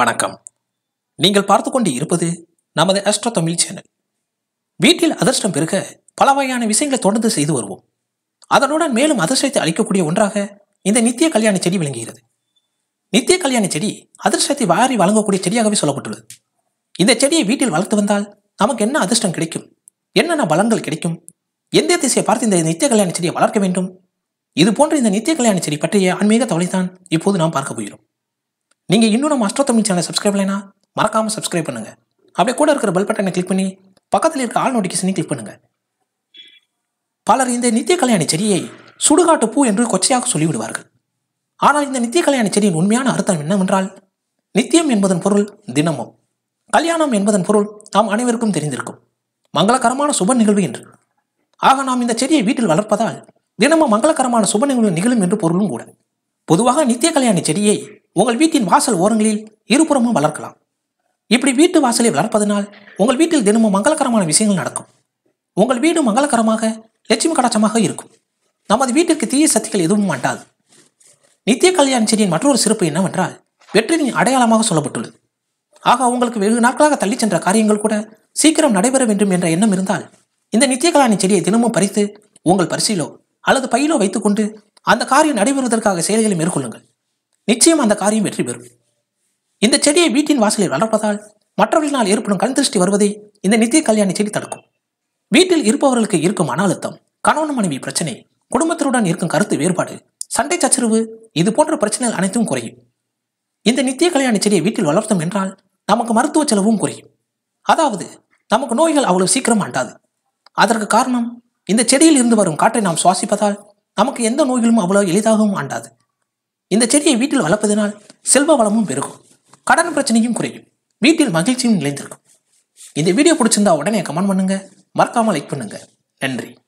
வணக்கம் நீங்கள் பார்த்து கொண்டு இருப்பது நமது அஸ்ட்ரோ தமிழ் சேனல் வீட்டில் அதிர்ஷ்டம் பெருக பல வகையான விஷயங்களை தொடர்ந்து செய்து வருவோம் அதனுடன் மேலும் அதிர்ஷ்டத்தை அளிக்கக்கூடிய ஒன்றாக இந்த நித்திய கல்யாண செடி விளங்குகிறது நித்திய கல்யாண செடி அதிர்ஷ்டத்தை வாரி வழங்கக்கூடிய செடியாகவே சொல்லப்பட்டுள்ளது இந்த செடியை வீட்டில் வளர்த்து வந்தால் நமக்கு என்ன அதிர்ஷ்டம் கிடைக்கும் என்னென்ன பலன்கள் கிடைக்கும் எந்த திசையை பார்த்து இந்த நித்திய கல்யாண செடியை வளர்க்க வேண்டும் இது போன்ற இந்த நித்திய கல்யாண செடி பற்றிய ஆன்மீக தவளைதான் இப்போது நாம் பார்க்க போகிறோம் நீங்கள் இன்னும் நம்ம அஸ்ட்ரோ தமிழ் சேனலை சப்ஸ்கிரைப் இல்லைனா மறக்காமல் சப்ஸ்கிரைப் பண்ணுங்கள் அப்படியே கூட இருக்கிற பெல் பட்டனை கிளிக் பண்ணி பக்கத்தில் இருக்க ஆல் நோட்டிஃபிகேஷனையும் கிளிக் பண்ணுங்கள் பலர் இந்த நித்திய கல்யாணி செடியை சுடுகாட்டு பூ என்று கொச்சையாக சொல்லிவிடுவார்கள் ஆனால் இந்த நித்திய கல்யாண செடியின் உண்மையான அர்த்தம் என்னவென்றால் நித்தியம் என்பதன் பொருள் தினமும் கல்யாணம் என்பதன் பொருள் நாம் அனைவருக்கும் தெரிந்திருக்கும் மங்களகரமான சுப நிகழ்வு என்று ஆக நாம் இந்த செடியை வீட்டில் வளர்ப்பதால் தினமும் மங்களகரமான சுப நிகழ்வு நிகழும் என்று பொருளும் கூட பொதுவாக நித்திய கல்யாணி செடியை உங்கள் வீட்டின் வாசல் ஓரங்களில் இருபுறமும் வளர்க்கலாம் இப்படி வீட்டு வாசலை வளர்ப்பதனால் உங்கள் வீட்டில் தினமும் மங்களகரமான விஷயங்கள் நடக்கும் உங்கள் வீடு மங்களகரமாக லட்சுமி கடாச்சமாக இருக்கும் நமது வீட்டிற்கு தீய சக்திகள் எதுவும் மாட்டாது நித்திய கல்யாண செடியின் மற்றொரு சிறப்பு என்னவென்றால் வெற்றியின் அடையாளமாக சொல்லப்பட்டுள்ளது ஆக உங்களுக்கு வெகு நாட்களாக தள்ளிச் சென்ற காரியங்கள் கூட சீக்கிரம் நடைபெற வேண்டும் என்ற எண்ணம் இருந்தால் இந்த நித்திய கல்யாண செடியை தினமும் பறித்து உங்கள் பரிசிலோ அல்லது பையிலோ வைத்துக்கொண்டு அந்த காரியம் நடைபெறுவதற்காக செயல்களை மேற்கொள்ளுங்கள் நிச்சயம் அந்த காரியம் வெற்றி பெறும் இந்த செடியை வீட்டின் வாசலில் வளர்ப்பதால் மற்றவர்களினால் ஏற்படும் கண் திருஷ்டி வருவதை இந்த நித்திய கல்யாணி செடி தடுக்கும் வீட்டில் இருப்பவர்களுக்கு இருக்கும் மன அழுத்தம் கணவன் மனைவி பிரச்சனை குடும்பத்தினருடன் இருக்கும் கருத்து வேறுபாடு சண்டை சச்சரவு இது போன்ற பிரச்சனைகள் அனைத்தும் குறையும் இந்த நித்திய கல்யாணி செடியை வீட்டில் வளர்த்தோம் என்றால் நமக்கு மருத்துவ செலவும் குறையும் அதாவது நமக்கு நோய்கள் அவ்வளவு சீக்கிரம் அண்டாது அதற்கு காரணம் இந்த செடியில் இருந்து வரும் காற்றை நாம் சுவாசிப்பதால் நமக்கு எந்த நோய்களும் அவ்வளவு எளிதாகவும் அண்டாது இந்த செடியை வீட்டில் வளர்ப்பதனால் செல்வ வளமும் பெருகும் கடன் பிரச்சனையும் குறையும் வீட்டில் மகிழ்ச்சியும் நிலைந்திருக்கும் இந்த வீடியோ பிடிச்சிருந்தா உடனே கமெண்ட் பண்ணுங்க மறக்காமல் லைக் பண்ணுங்க நன்றி